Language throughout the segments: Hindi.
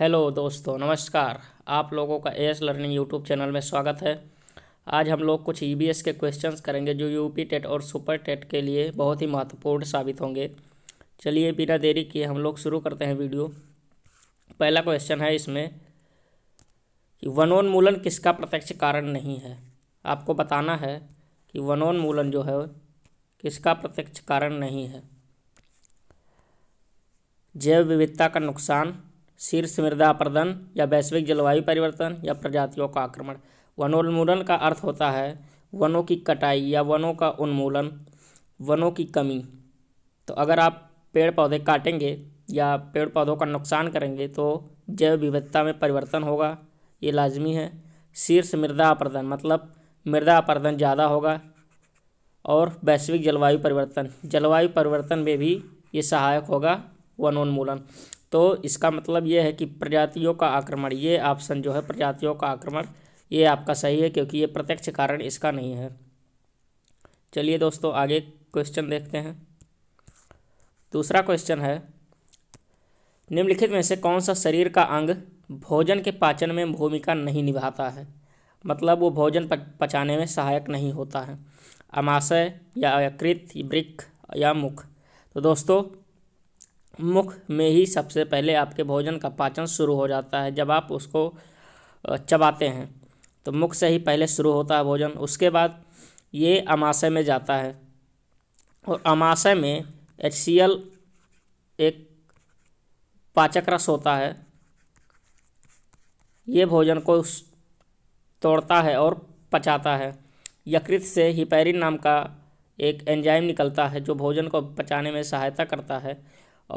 हेलो दोस्तों नमस्कार आप लोगों का एस लर्निंग यूट्यूब चैनल में स्वागत है आज हम लोग कुछ ई e के क्वेश्चंस करेंगे जो यूपी टेट और सुपर टेट के लिए बहुत ही महत्वपूर्ण साबित होंगे चलिए बिना देरी किए हम लोग शुरू करते हैं वीडियो पहला क्वेश्चन है इसमें कि वनोन्मूलन किसका प्रत्यक्ष कारण नहीं है आपको बताना है कि वनोन्मूलन जो है किसका प्रत्यक्ष कारण नहीं है जैव विविधता का नुकसान शीर्ष मृदा प्रदन या वैश्विक जलवायु परिवर्तन या प्रजातियों का आक्रमण वनोन्मूलन का अर्थ होता है वनों की कटाई या वनों का उन्मूलन वनों की कमी तो अगर आप पेड़ पौधे काटेंगे या पेड़ पौधों का नुकसान करेंगे तो जैव विविधता में परिवर्तन होगा ये लाजमी है शीर्ष मृदा अपर्दन मतलब मृदा अपर्दन ज़्यादा होगा और वैश्विक जलवायु परिवर्तन जलवायु परिवर्तन में भी ये सहायक होगा वनोन्मूलन तो इसका मतलब ये है कि प्रजातियों का आक्रमण ये ऑप्शन जो है प्रजातियों का आक्रमण ये आपका सही है क्योंकि ये प्रत्यक्ष कारण इसका नहीं है चलिए दोस्तों आगे क्वेश्चन देखते हैं दूसरा क्वेश्चन है निम्नलिखित में से कौन सा शरीर का अंग भोजन के पाचन में भूमिका नहीं निभाता है मतलब वो भोजन पचाने में सहायक नहीं होता है अमाशय या अकृत वृक्ष या मुख तो दोस्तों मुख में ही सबसे पहले आपके भोजन का पाचन शुरू हो जाता है जब आप उसको चबाते हैं तो मुख से ही पहले शुरू होता है भोजन उसके बाद ये अमाशय में जाता है और अमाशय में एच एक पाचक रस होता है ये भोजन को तोड़ता है और पचाता है यकृत से हिपेरिन नाम का एक एंजाइम निकलता है जो भोजन को पचाने में सहायता करता है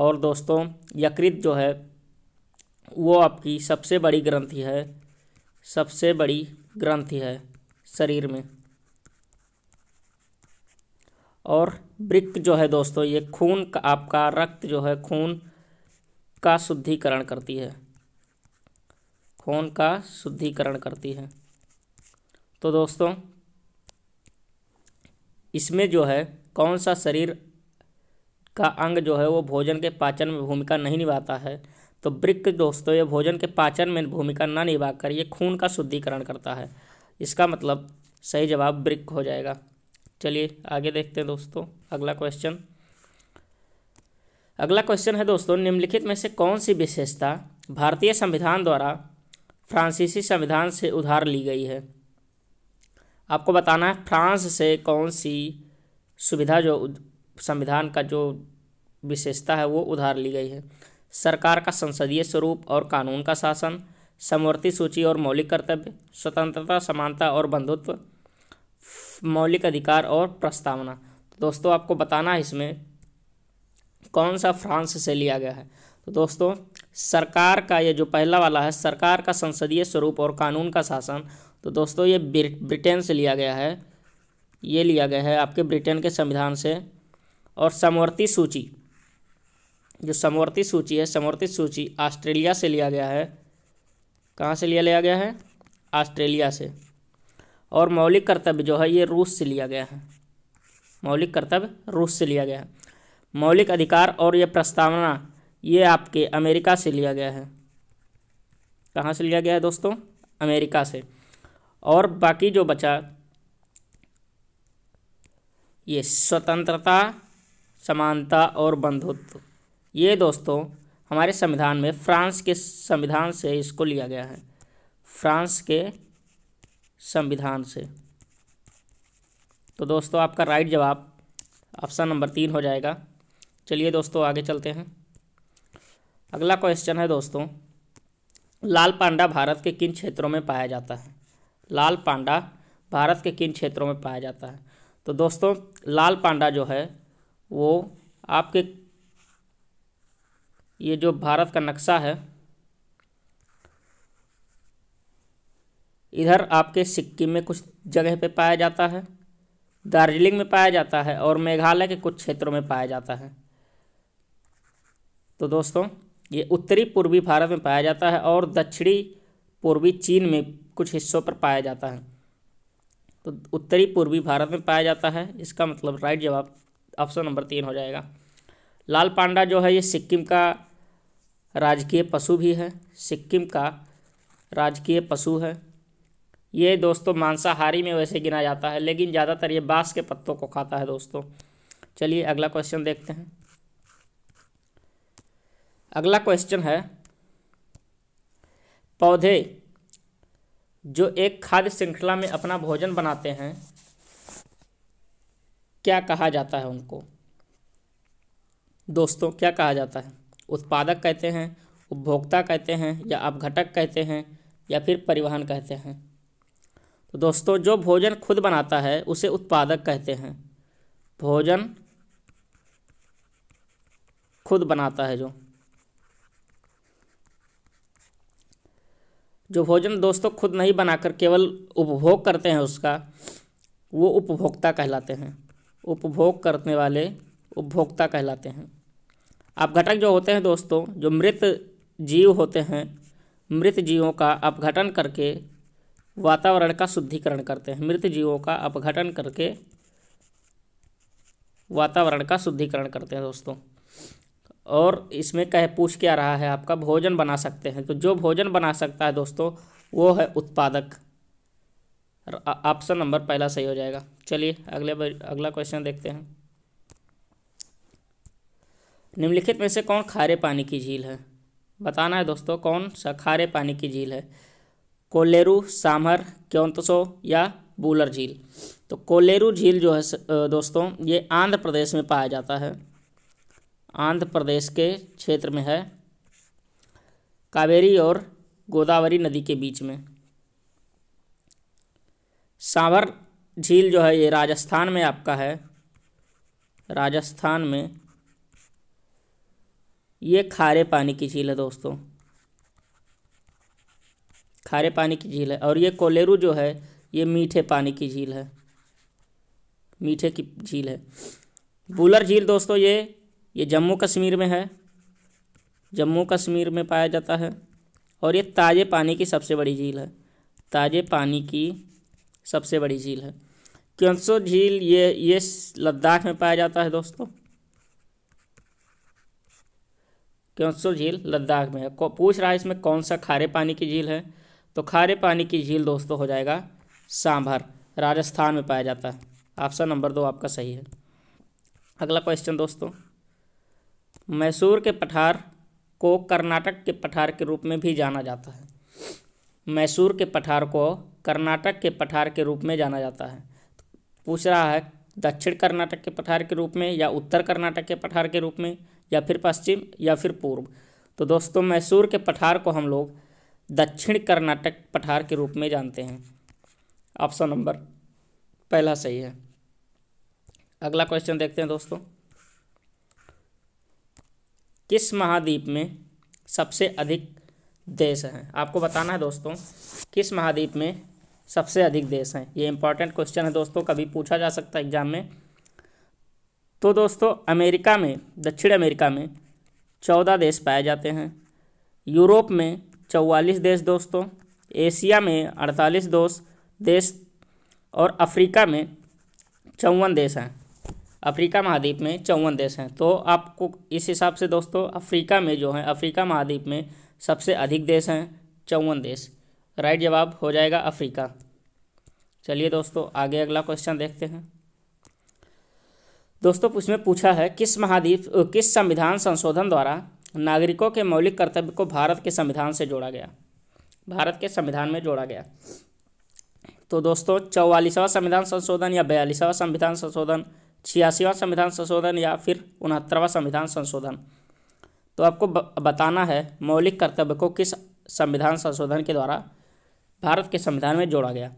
और दोस्तों यकृत जो है वो आपकी सबसे बड़ी ग्रंथि है सबसे बड़ी ग्रंथि है शरीर में और वृक्क जो है दोस्तों ये खून का आपका रक्त जो है खून का शुद्धिकरण करती है खून का शुद्धिकरण करती है तो दोस्तों इसमें जो है कौन सा शरीर का अंग जो है वो भोजन के पाचन में भूमिका नहीं निभाता है तो ब्रिक दोस्तों ये भोजन के पाचन में भूमिका ना निभाकर ये खून का शुद्धिकरण करता है इसका मतलब सही जवाब ब्रिक हो जाएगा चलिए आगे देखते हैं दोस्तों अगला क्वेश्चन अगला क्वेश्चन है दोस्तों निम्नलिखित में से कौन सी विशेषता भारतीय संविधान द्वारा फ्रांसीसी संविधान से उधार ली गई है आपको बताना है फ्रांस से कौन सी सुविधा जो संविधान का जो विशेषता है वो उधार ली गई है सरकार का संसदीय स्वरूप और कानून का शासन समवर्ती सूची और मौलिक कर्तव्य स्वतंत्रता समानता और बंधुत्व मौलिक अधिकार और प्रस्तावना तो दोस्तों आपको बताना है इसमें कौन सा फ्रांस से लिया गया है तो दोस्तों सरकार का ये जो पहला वाला है सरकार का संसदीय स्वरूप और कानून का शासन तो दोस्तों ये ब्रिटेन से लिया गया है ये लिया गया है आपके ब्रिटेन के संविधान से और समवर्ती सूची जो समवर्ती सूची है समवर्ती सूची ऑस्ट्रेलिया से लिया गया है कहाँ से लिया लिया गया है ऑस्ट्रेलिया से और मौलिक कर्तव्य जो है ये रूस से लिया गया है मौलिक कर्तव्य रूस से लिया गया है मौलिक अधिकार और ये प्रस्तावना ये आपके अमेरिका से लिया गया है कहाँ से लिया गया है दोस्तों अमेरिका से और बाकी जो बचा ये स्वतंत्रता समानता और बंधुत्व ये दोस्तों हमारे संविधान में फ्रांस के संविधान से इसको लिया गया है फ्रांस के संविधान से तो दोस्तों आपका राइट जवाब ऑप्शन नंबर तीन हो जाएगा चलिए दोस्तों आगे चलते हैं अगला क्वेश्चन है दोस्तों लाल पांडा भारत के किन क्षेत्रों में पाया जाता है लाल पांडा भारत के किन क्षेत्रों में पाया जाता है तो दोस्तों लाल पांडा जो है वो आपके ये जो भारत का नक्शा है इधर आपके सिक्किम में कुछ जगह पे पाया जाता है दार्जिलिंग में पाया जाता है और मेघालय के कुछ क्षेत्रों में पाया जाता है तो दोस्तों ये उत्तरी पूर्वी भारत में पाया जाता है और दक्षिणी पूर्वी चीन में कुछ हिस्सों पर पाया जाता है तो उत्तरी पूर्वी भारत में पाया जाता है इसका मतलब राइट जवाब ऑप्शन नंबर तीन हो जाएगा लाल पांडा जो है ये सिक्किम का राजकीय पशु भी है सिक्किम का राजकीय पशु है ये दोस्तों मांसाहारी में वैसे गिना जाता है लेकिन ज़्यादातर ये बांस के पत्तों को खाता है दोस्तों चलिए अगला क्वेश्चन देखते हैं अगला क्वेश्चन है पौधे जो एक खाद्य श्रृंखला में अपना भोजन बनाते हैं क्या कहा जाता है उनको दोस्तों क्या कहा जाता है उत्पादक कहते हैं उपभोक्ता कहते हैं या अपघटक कहते हैं या फिर परिवहन कहते हैं तो दोस्तों जो भोजन खुद बनाता है उसे उत्पादक कहते हैं भोजन खुद बनाता है जो जो भोजन दोस्तों खुद नहीं बनाकर केवल उपभोग करते हैं उसका वो उपभोक्ता कहलाते हैं उपभोग करने वाले उपभोक्ता कहलाते हैं अपघटक जो होते हैं दोस्तों जो मृत जीव होते हैं मृत जीवों का अपघटन करके वातावरण का शुद्धिकरण करते हैं मृत जीवों का अपघटन करके वातावरण का शुद्धिकरण करते हैं दोस्तों और इसमें कह पूछ क्या रहा है आपका भोजन बना सकते हैं तो जो भोजन बना सकता है दोस्तों वो है उत्पादक ऑप्शन नंबर पहला सही हो जाएगा चलिए अगले अगला क्वेश्चन देखते हैं निम्नलिखित में से कौन खारे पानी की झील है बताना है दोस्तों कौन सा खारे पानी की झील है कोलेरू सामर क्योंतसो या बूलर झील तो कोलेरू झील जो है दोस्तों ये आंध्र प्रदेश में पाया जाता है आंध्र प्रदेश के क्षेत्र में है कावेरी और गोदावरी नदी के बीच में सांवर झील जो है ये राजस्थान में आपका है राजस्थान में ये खारे पानी की झील है दोस्तों खारे पानी की झील है और ये कोलेरू जो है ये मीठे पानी की झील है मीठे की झील है बुलर झील दोस्तों ये ये जम्मू कश्मीर में है जम्मू कश्मीर में पाया जाता है और ये ताज़े पानी की सबसे बड़ी झील है ताज़े पानी की सबसे बड़ी झील है क्योंसो झील ये ये लद्दाख में पाया जाता है दोस्तों क्योंसो झील लद्दाख में है पूछ रहा है इसमें कौन सा खारे पानी की झील है तो खारे पानी की झील दोस्तों हो जाएगा सांभर राजस्थान में पाया जाता है ऑप्शन नंबर दो आपका सही है अगला क्वेश्चन दोस्तों मैसूर के पठार को कर्नाटक के पठार के रूप में भी जाना जाता है मैसूर के पठार को कर्नाटक के पठार के रूप में जाना जाता है पूछ रहा है दक्षिण कर्नाटक के पठार के रूप में या उत्तर कर्नाटक के पठार के रूप में या फिर पश्चिम या फिर पूर्व तो दोस्तों मैसूर के पठार को हम लोग दक्षिण कर्नाटक पठार के रूप में जानते हैं ऑप्शन नंबर पहला सही है अगला क्वेश्चन देखते हैं दोस्तों किस महाद्वीप में सबसे अधिक देश हैं आपको बताना है दोस्तों किस महाद्वीप में सबसे अधिक देश हैं ये इंपॉर्टेंट क्वेश्चन है दोस्तों कभी पूछा जा सकता है एग्जाम में तो दोस्तों अमेरिका में दक्षिण अमेरिका में चौदह देश पाए जाते हैं यूरोप में चौवालीस देश दोस्तों एशिया में अड़तालीस दोस्त देश और अफ्रीका में चौवन देश हैं अफ्रीका महाद्वीप में चौवन देश हैं तो आपको इस हिसाब से दोस्तों अफ्रीका में जो है अफ्रीका महाद्वीप में सबसे अधिक देश हैं चौवन देश राइट जवाब हो जाएगा अफ्रीका चलिए दोस्तों आगे अगला क्वेश्चन देखते हैं दोस्तों इसमें पूछा है किस महाद्वीप किस संविधान संशोधन द्वारा नागरिकों के मौलिक कर्तव्य को भारत के संविधान से जोड़ा गया भारत के संविधान में जोड़ा गया तो दोस्तों चौवालीसवा संविधान संशोधन या बयालीसवां संविधान संशोधन छियासीवा संविधान संशोधन या फिर उनहत्तरवा संविधान संशोधन तो आपको बताना है मौलिक कर्तव्य को किस संविधान संशोधन के द्वारा भारत के संविधान में जोड़ा गया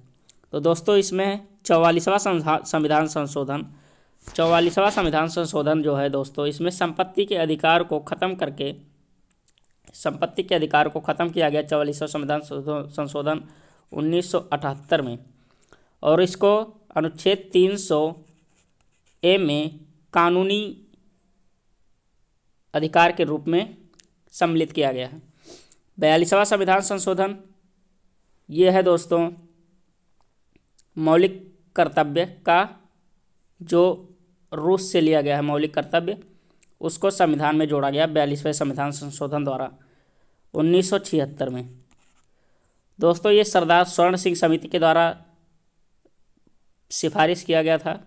तो दोस्तों इसमें चौवालीसवा संविधान संशोधन चौवालीसवा संविधान संशोधन जो है दोस्तों इसमें संपत्ति के अधिकार को ख़त्म करके संपत्ति के अधिकार को ख़त्म किया गया चौवालीसवा संविधान संशोधन उन्नीस में और इसको अनुच्छेद 300 ए में कानूनी अधिकार के रूप में सम्मिलित किया गया है बयालीसवा संविधान संशोधन ये है दोस्तों मौलिक कर्तव्य का जो रूस से लिया गया है मौलिक कर्तव्य उसको संविधान में जोड़ा गया बयालीसवें संविधान संशोधन द्वारा 1976 में दोस्तों ये सरदार स्वर्ण सिंह समिति के द्वारा सिफारिश किया गया था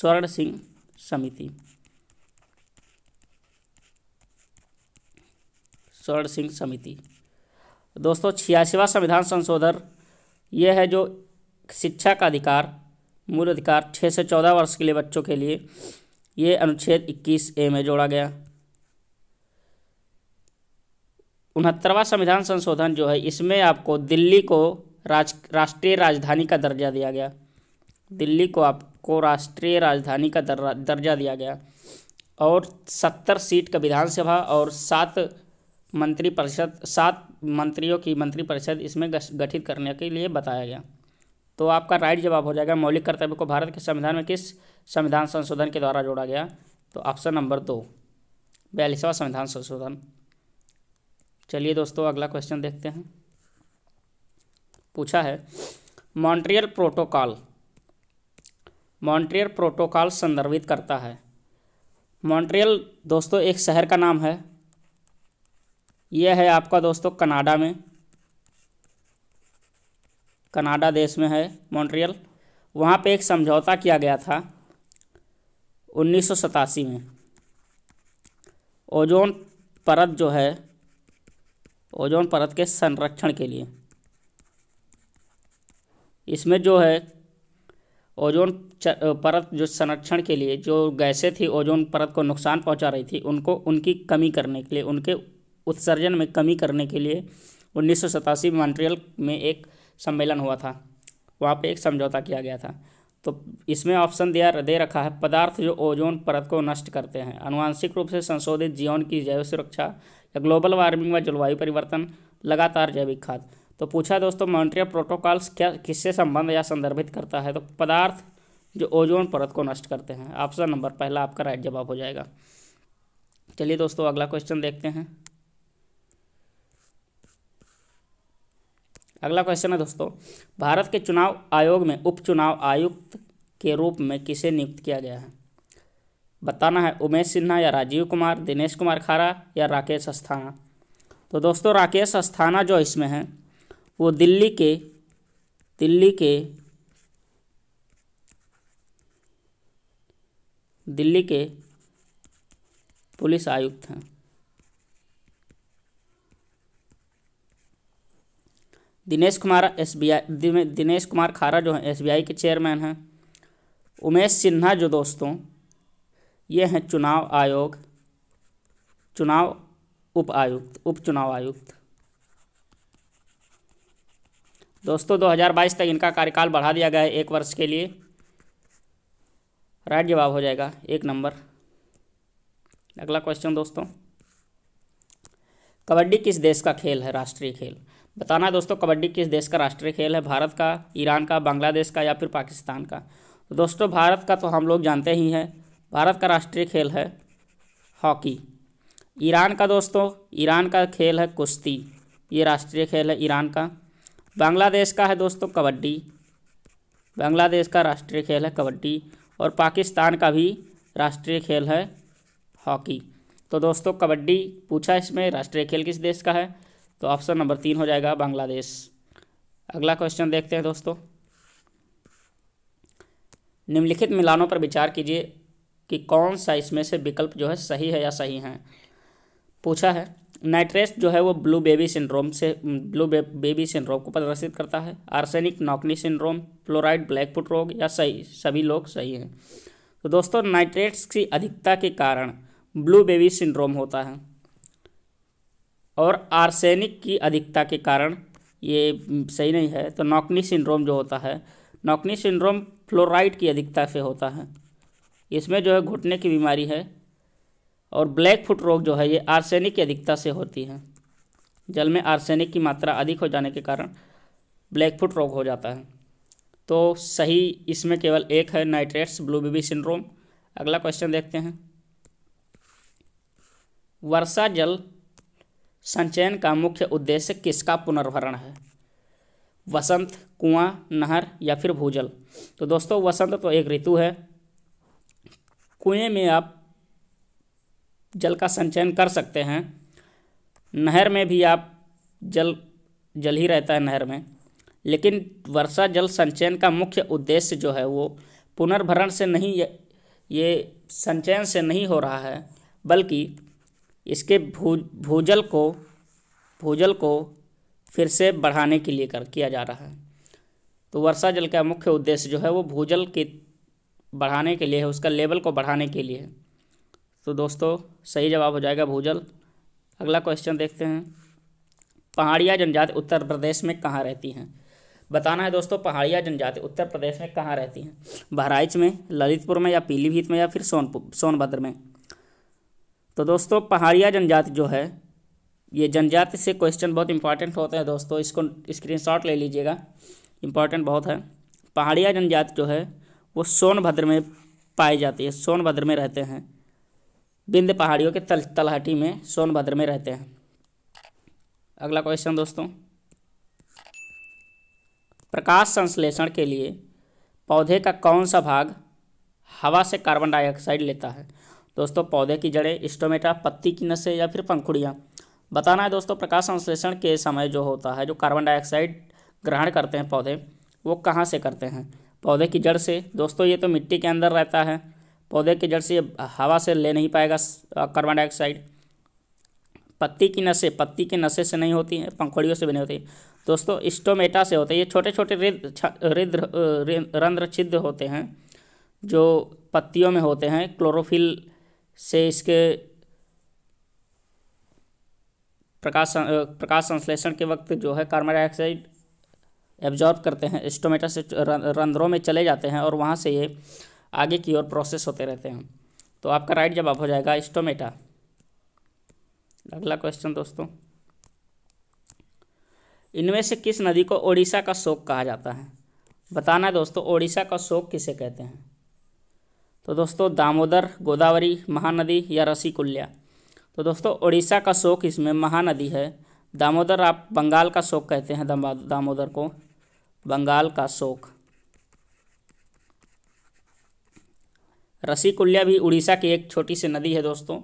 स्वर्ण सिंह समिति स्वर्ण सिंह समिति दोस्तों छियासीवा संविधान संशोधन यह है जो शिक्षा का अधिकार मूल अधिकार छः से चौदह वर्ष के लिए बच्चों के लिए ये अनुच्छेद इक्कीस ए में जोड़ा गया उनहत्तरवा संविधान संशोधन जो है इसमें आपको दिल्ली को राज राष्ट्रीय राजधानी का दर्जा दिया गया दिल्ली को आपको राष्ट्रीय राजधानी का दर्जा दिया गया और सत्तर सीट का विधानसभा और सात मंत्रिपरिषद सात मंत्रियों की मंत्रिपरिषद इसमें गठित करने के लिए बताया गया तो आपका राइट जवाब हो जाएगा मौलिक कर्तव्य को भारत के संविधान में किस संविधान संशोधन के द्वारा जोड़ा गया तो ऑप्शन नंबर दो बयालीसवा संविधान संशोधन चलिए दोस्तों अगला क्वेश्चन देखते हैं पूछा है मॉन्ट्रियल प्रोटोकॉल मॉन्ट्रियल प्रोटोकॉल संदर्भित करता है मॉन्ट्रियल दोस्तों एक शहर का नाम है यह है आपका दोस्तों कनाडा में कनाडा देश में है मॉन्ट्रियल वहाँ पे एक समझौता किया गया था उन्नीस में ओजोन परत जो है ओजोन परत के संरक्षण के लिए इसमें जो है ओजोन परत जो संरक्षण के लिए जो गैसें थी ओजोन परत को नुकसान पहुंचा रही थी उनको उनकी कमी करने के लिए उनके उत्सर्जन में कमी करने के लिए उन्नीस सौ मॉन्ट्रियल में एक सम्मेलन हुआ था वहाँ पे एक समझौता किया गया था तो इसमें ऑप्शन दिया दे रखा है पदार्थ जो ओजोन परत को नष्ट करते हैं अनुवांशिक रूप से संशोधित जीवन की जैव सुरक्षा या ग्लोबल वार्मिंग व जलवायु परिवर्तन लगातार जैविक खाद तो पूछा दोस्तों मॉन्ट्रियल प्रोटोकॉल्स क्या किससे संबंध या संदर्भित करता है तो पदार्थ जो ओजोन परत को नष्ट करते हैं ऑप्शन नंबर पहला आपका राइट जवाब हो जाएगा चलिए दोस्तों अगला क्वेश्चन देखते हैं अगला क्वेश्चन है दोस्तों भारत के चुनाव आयोग में उपचुनाव आयुक्त के रूप में किसे नियुक्त किया गया है बताना है उमेश सिन्हा या राजीव कुमार दिनेश कुमार खारा या राकेश अस्थाना तो दोस्तों राकेश अस्थाना जो इसमें हैं वो दिल्ली के दिल्ली के दिल्ली के पुलिस आयुक्त हैं दिनेश कुमार एस दिनेश कुमार खारा जो हैं एस के चेयरमैन हैं उमेश सिन्हा जो दोस्तों ये हैं चुनाव आयोग चुनाव उप आयुक्त उप चुनाव आयुक्त दोस्तों 2022 तक इनका कार्यकाल बढ़ा दिया गया है एक वर्ष के लिए राइट जवाब हो जाएगा एक नंबर अगला क्वेश्चन दोस्तों कबड्डी किस देश का खेल है राष्ट्रीय खेल बताना है दोस्तों कबड्डी किस देश का राष्ट्रीय खेल है भारत का ईरान का बांग्लादेश का या फिर पाकिस्तान का तो दोस्तों भारत का तो हम लोग जानते ही हैं भारत का राष्ट्रीय खेल है हॉकी ईरान का दोस्तों ईरान का खेल है कुश्ती ये राष्ट्रीय खेल है ईरान का बांग्लादेश का है दोस्तों कबड्डी बांग्लादेश का राष्ट्रीय खेल है कबड्डी और पाकिस्तान का भी राष्ट्रीय खेल है हॉकी तो दोस्तों कबड्डी पूछा इसमें राष्ट्रीय खेल किस देश का है तो ऑप्शन नंबर तीन हो जाएगा बांग्लादेश अगला क्वेश्चन देखते हैं दोस्तों निम्नलिखित मिलानों पर विचार कीजिए कि कौन सा इसमें से विकल्प जो है सही है या सही है पूछा है नाइट्रेस जो है वो ब्लू बेबी सिंड्रोम से ब्लू बे, बेबी सिंड्रोम को प्रदर्शित करता है arsenic knock knee syndrome fluoride blackfoot रोग या सही सभी लोग सही हैं तो दोस्तों नाइट्रेट्स की अधिकता के कारण ब्लू बेबी सिंड्रोम होता है और आर्सेनिक की अधिकता के कारण ये सही नहीं है तो नॉकनी सिंड्रोम जो होता है नॉकनी सिंड्रोम फ्लोराइड की अधिकता से होता है इसमें जो है घुटने की बीमारी है और ब्लैक फुट रोग जो है ये आर्सेनिक की अधिकता से होती है जल में आर्सेनिक की मात्रा अधिक हो जाने के कारण ब्लैक फुट रोग हो जाता है तो सही इसमें केवल एक है नाइट्रेट्स ब्लू बेबी सिंड्रोम अगला क्वेश्चन देखते हैं वर्षा जल संचयन का मुख्य उद्देश्य किसका पुनर्भरण है वसंत कुआं नहर या फिर भूजल तो दोस्तों वसंत तो एक ऋतु है कुएं में आप जल का संचयन कर सकते हैं नहर में भी आप जल जल ही रहता है नहर में लेकिन वर्षा जल संचयन का मुख्य उद्देश्य जो है वो पुनर्भरण से नहीं ये संचयन से नहीं हो रहा है बल्कि इसके भू भूजल को भूजल को फिर से बढ़ाने के लिए कर किया जा रहा है तो वर्षा जल का मुख्य उद्देश्य जो है वो भूजल के बढ़ाने के लिए है उसका लेवल को बढ़ाने के लिए है तो दोस्तों सही जवाब हो जाएगा भूजल अगला क्वेश्चन देखते हैं पहाड़िया जनजाति उत्तर प्रदेश में कहाँ रहती हैं बताना है दोस्तों पहाड़िया जनजाति उत्तर प्रदेश में कहाँ रहती हैं बहराइच में ललितपुर में या पीलीभीत में या फिर सोनपुर सोनभद्र में तो दोस्तों पहाड़िया जनजाति जो है ये जनजाति से क्वेश्चन बहुत इंपॉर्टेंट होते हैं दोस्तों इसको स्क्रीनशॉट ले लीजिएगा इंपॉर्टेंट बहुत है पहाड़िया जनजाति जो है वो सोनभद्र में पाई जाती है सोनभद्र में रहते हैं बिंद पहाड़ियों के तल तलहटी में सोनभद्र में रहते हैं अगला क्वेश्चन दोस्तों प्रकाश संश्लेषण के लिए पौधे का कौन सा भाग हवा से कार्बन डाइऑक्साइड लेता है दोस्तों पौधे की जड़ें स्टोमेटा पत्ती की नसें या फिर पंखुड़ियाँ बताना है दोस्तों प्रकाश संश्लेषण के समय जो होता है जो कार्बन डाइऑक्साइड ग्रहण करते हैं पौधे वो कहाँ से करते हैं पौधे की जड़ से दोस्तों ये तो मिट्टी के अंदर रहता है पौधे की जड़ से हवा से ले नहीं पाएगा कार्बन डाइऑक्साइड पत्ती की नशे पत्ती के नशे से नहीं होती हैं पंखुड़ियों से भी नहीं होती दोस्तों स्टोमेटा से होते हैं ये छोटे छोटे रिद्र रंध्र छिद्र होते हैं जो पत्तियों में होते हैं क्लोरोफिल से इसके प्रकाश प्रकाश संश्लेषण के वक्त जो है कार्बन डाइऑक्साइड एब्जॉर्ब करते हैं स्टोमेटा से रंध्रों में चले जाते हैं और वहाँ से ये आगे की ओर प्रोसेस होते रहते हैं तो आपका राइट जवाब हो जाएगा स्टोमेटा अगला क्वेश्चन दोस्तों इनमें से किस नदी को ओडिशा का शोक कहा जाता है बताना है दोस्तों ओडिशा का शोक किसे कहते हैं तो दोस्तों दामोदर गोदावरी महानदी या रसिकुल्या तो दोस्तों उड़ीसा का शोक इसमें महानदी है दामोदर आप बंगाल का शोक कहते हैं दामोदर को बंगाल का शोक रसिकुल्या भी उड़ीसा की एक छोटी सी नदी है दोस्तों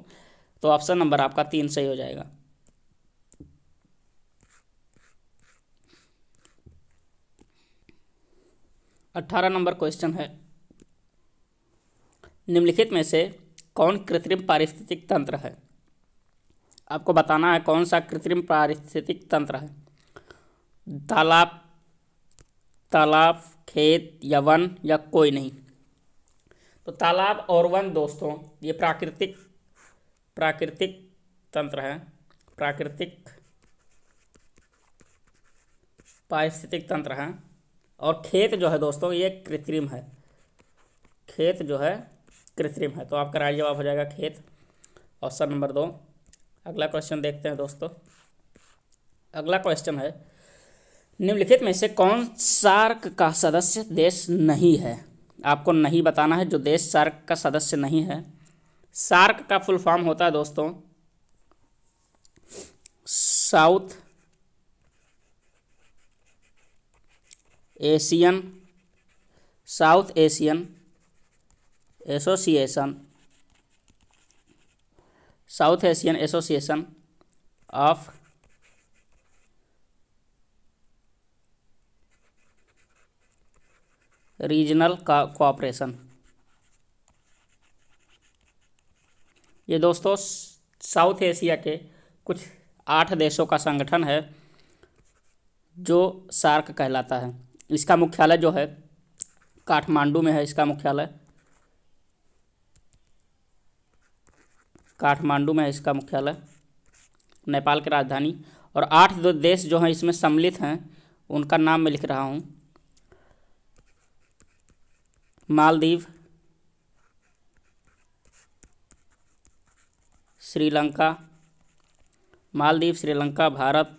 तो ऑप्शन नंबर आपका तीन सही हो जाएगा अट्ठारह नंबर क्वेश्चन है निम्नलिखित में से कौन कृत्रिम पारिस्थितिक तंत्र है आपको बताना है कौन सा कृत्रिम पारिस्थितिक तंत्र है तालाब तालाब खेत या वन या कोई नहीं तो तालाब और वन दोस्तों ये प्राकृतिक प्राकृतिक तंत्र है प्राकृतिक पारिस्थितिक तंत्र है और खेत जो है दोस्तों ये कृत्रिम है खेत जो है कृत्रिम है तो आपका राइट जवाब हो जाएगा खेत ऑप्शन नंबर दो अगला क्वेश्चन देखते हैं दोस्तों अगला क्वेश्चन है निम्नलिखित में से कौन सार्क का सदस्य देश नहीं है आपको नहीं बताना है जो देश सार्क का सदस्य नहीं है सार्क का फुल फॉर्म होता है दोस्तों South Asian South Asian Association South Asian Association of Regional का कोऑपरेशन ये दोस्तों साउथ एशिया के कुछ आठ देशों का संगठन है जो सार्क कहलाता है इसका मुख्यालय जो है काठमांडू में है इसका मुख्यालय काठमांडू में है इसका मुख्यालय नेपाल की राजधानी और आठ दो देश जो हैं इसमें सम्मिलित हैं उनका नाम मैं लिख रहा हूँ मालदीव श्रीलंका मालदीव श्रीलंका भारत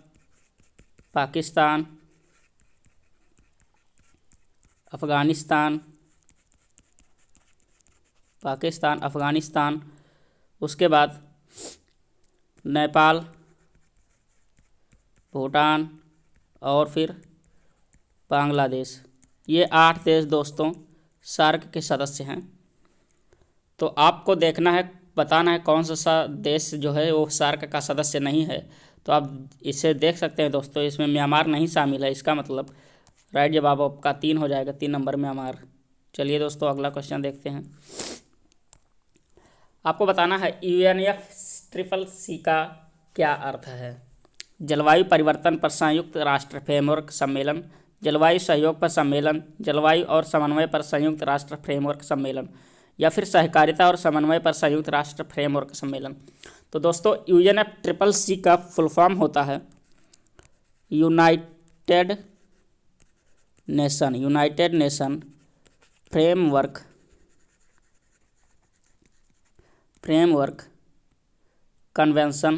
पाकिस्तान अफ़गानिस्तान पाकिस्तान अफ़गानिस्तान उसके बाद नेपाल भूटान और फिर बांग्लादेश ये आठ देश दोस्तों सार्क के सदस्य हैं तो आपको देखना है बताना है कौन सा देश जो है वो सार्क का सदस्य नहीं है तो आप इसे देख सकते हैं दोस्तों इसमें म्यांमार नहीं शामिल है इसका मतलब राइट जवाब आपका तीन हो जाएगा तीन नंबर म्यांमार चलिए दोस्तों अगला क्वेश्चन देखते हैं आपको बताना है U N F triple C का क्या अर्थ है जलवायु परिवर्तन पर संयुक्त राष्ट्र फ्रेमवर्क सम्मेलन जलवायु सहयोग पर सम्मेलन जलवायु और समन्वय पर संयुक्त राष्ट्र फ्रेमवर्क सम्मेलन या फिर सहकारिता और समन्वय पर संयुक्त राष्ट्र फ्रेमवर्क सम्मेलन तो दोस्तों U N F triple C का फुल फॉर्म होता है United Nation United Nation framework framework convention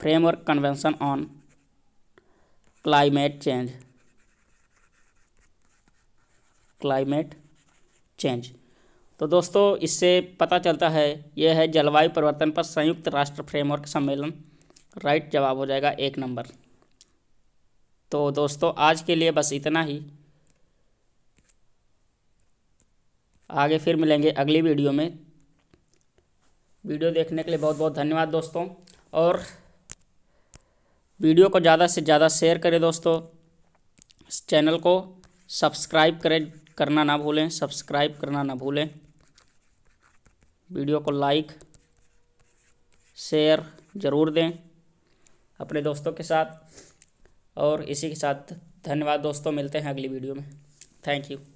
framework convention on climate change climate change तो दोस्तों इससे पता चलता है यह है जलवायु परिवर्तन पर संयुक्त राष्ट्र फ्रेमवर्क सम्मेलन राइट जवाब हो जाएगा एक नंबर तो दोस्तों आज के लिए बस इतना ही आगे फिर मिलेंगे अगली वीडियो में वीडियो देखने के लिए बहुत बहुत धन्यवाद दोस्तों और वीडियो को ज़्यादा से ज़्यादा शेयर करें दोस्तों चैनल को सब्सक्राइब करें करना ना भूलें सब्सक्राइब करना ना भूलें वीडियो को लाइक शेयर ज़रूर दें अपने दोस्तों के साथ और इसी के साथ धन्यवाद दोस्तों मिलते हैं अगली वीडियो में थैंक यू